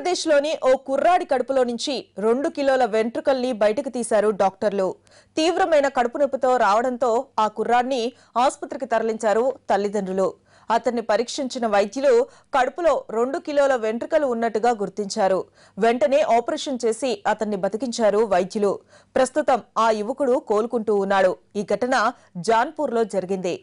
ఆంధ్రప్రదేశ్లోని ఓ కుర్రాడి కడుపులో నుంచి రెండు కిలోల వెంట్రుకల్ని బయటకు తీశారు డాక్టర్లు తీవ్రమైన కడుపు నొప్పితో రావడంతో ఆ కుర్రాడిని ఆసుపత్రికి తరలించారు తల్లిదండ్రులు అతన్ని పరీక్షించిన వైద్యులు కడుపులో రెండు కిలోల వెంట్రుకలు ఉన్నట్టుగా గుర్తించారు వెంటనే ఆపరేషన్ చేసి అతన్ని బతికించారు వైద్యులు ప్రస్తుతం ఆ యువకుడు కోలుకుంటూ ఉన్నాడు ఈ ఘటన జాన్పూర్లో జరిగింది